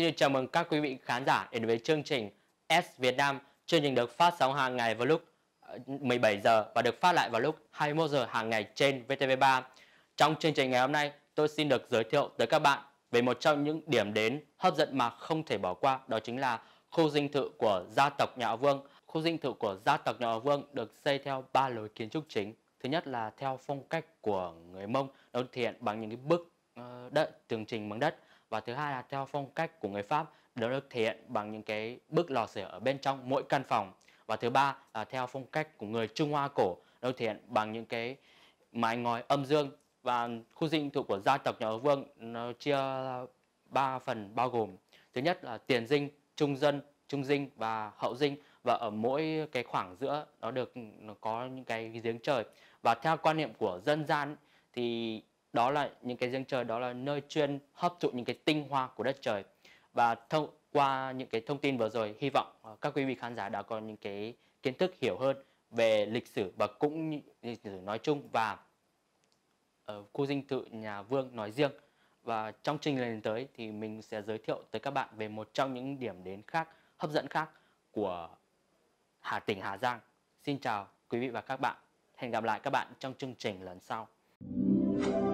Xin được chào mừng các quý vị khán giả đến với chương trình S Việt Nam. Chương trình được phát sóng hàng ngày vào lúc 17 ờ, giờ và được phát lại vào lúc 21 giờ hàng ngày trên VTV3. Trong chương trình ngày hôm nay, tôi xin được giới thiệu tới các bạn về một trong những điểm đến hấp dẫn mà không thể bỏ qua, đó chính là khu dinh thự của gia tộc nhà họ Vương. Khu dinh thự của gia tộc nhà họ Vương được xây theo ba lối kiến trúc chính. Thứ nhất là theo phong cách của người Mông, được thể hiện bằng những cái bức ờ, đất tường trình bằng đất và thứ hai là theo phong cách của người Pháp nó được thể hiện bằng những cái bức lò sưởi ở bên trong mỗi căn phòng và thứ ba là theo phong cách của người Trung Hoa cổ nó được thể hiện bằng những cái mái ngói âm dương và khu dinh thự của gia tộc nhà Âu Vương nó chia ba phần bao gồm thứ nhất là tiền dinh trung dân trung dinh và hậu dinh và ở mỗi cái khoảng giữa nó được nó có những cái giếng trời và theo quan niệm của dân gian thì đó là những cái giếng trời đó là nơi chuyên hấp thụ những cái tinh hoa của đất trời và thông qua những cái thông tin vừa rồi hy vọng ờ, các quý vị khán giả đã có những cái kiến thức hiểu hơn về lịch sử và cũng lịch sử nói chung và ở ờ, khu dinh thự nhà Vương nói riêng và trong trình lần tới thì mình sẽ giới thiệu tới các bạn về một trong những điểm đến khác hấp dẫn khác của Hà tỉnh Hà Giang. Xin chào quý vị và các bạn. Hẹn gặp lại các bạn trong chương trình lần sau. Thank you.